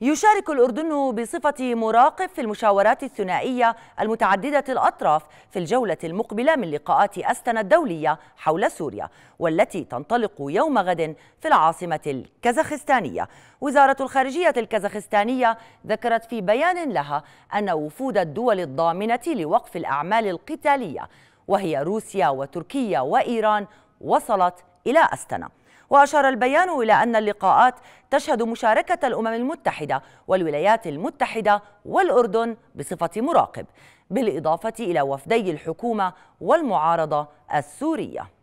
يشارك الأردن بصفة مراقب في المشاورات الثنائية المتعددة الأطراف في الجولة المقبلة من لقاءات أستنا الدولية حول سوريا والتي تنطلق يوم غد في العاصمة الكازاخستانية وزارة الخارجية الكازاخستانية ذكرت في بيان لها أن وفود الدول الضامنة لوقف الأعمال القتالية وهي روسيا وتركيا وإيران وصلت إلى أستنا وأشار البيان إلى أن اللقاءات تشهد مشاركة الأمم المتحدة والولايات المتحدة والأردن بصفة مراقب بالإضافة إلى وفدي الحكومة والمعارضة السورية